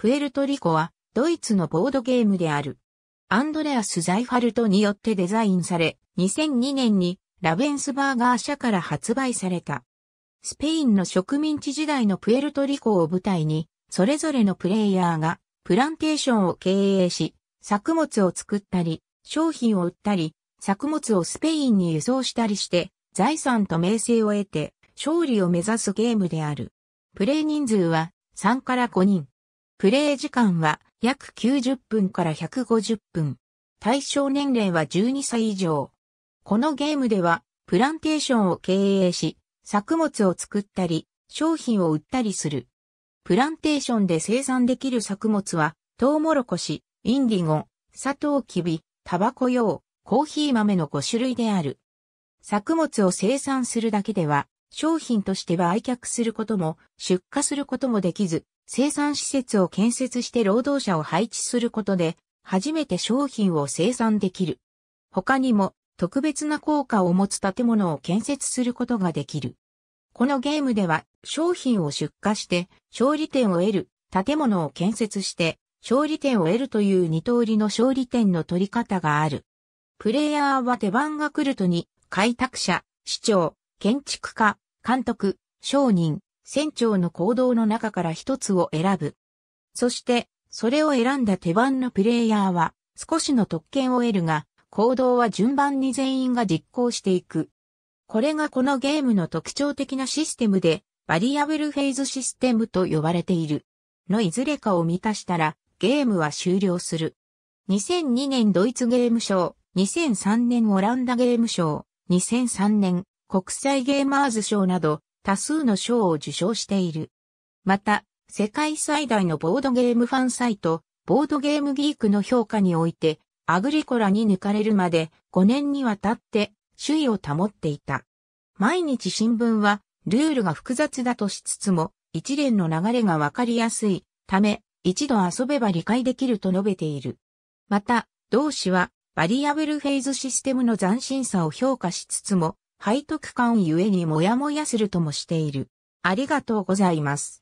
プエルトリコはドイツのボードゲームである。アンドレアス・ザイファルトによってデザインされ、2002年にラベンスバーガー社から発売された。スペインの植民地時代のプエルトリコを舞台に、それぞれのプレイヤーがプランテーションを経営し、作物を作ったり、商品を売ったり、作物をスペインに輸送したりして、財産と名声を得て、勝利を目指すゲームである。プレイ人数は3から5人。プレイ時間は約90分から150分。対象年齢は12歳以上。このゲームでは、プランテーションを経営し、作物を作ったり、商品を売ったりする。プランテーションで生産できる作物は、トウモロコシ、インディゴ、サトウキビ、タバコ用、コーヒー豆の5種類である。作物を生産するだけでは、商品としては売却することも出荷することもできず、生産施設を建設して労働者を配置することで、初めて商品を生産できる。他にも特別な効果を持つ建物を建設することができる。このゲームでは商品を出荷して勝利点を得る、建物を建設して勝利点を得るという二通りの勝利点の取り方がある。プレイヤーは手番が来るとに開拓者、市長、建築家、監督、商人、船長の行動の中から一つを選ぶ。そして、それを選んだ手番のプレイヤーは、少しの特権を得るが、行動は順番に全員が実行していく。これがこのゲームの特徴的なシステムで、バリアブルフェイズシステムと呼ばれている。のいずれかを満たしたら、ゲームは終了する。2002年ドイツゲーム賞、2003年オランダゲーム賞、2003年国際ゲーマーズ賞など多数の賞を受賞している。また、世界最大のボードゲームファンサイト、ボードゲームギークの評価において、アグリコラに抜かれるまで5年にわたって首位を保っていた。毎日新聞は、ルールが複雑だとしつつも、一連の流れがわかりやすいため、一度遊べば理解できると述べている。また、同氏は、バリアブルフェイズシステムの斬新さを評価しつつも、背徳感ゆえにもやもやするともしている。ありがとうございます。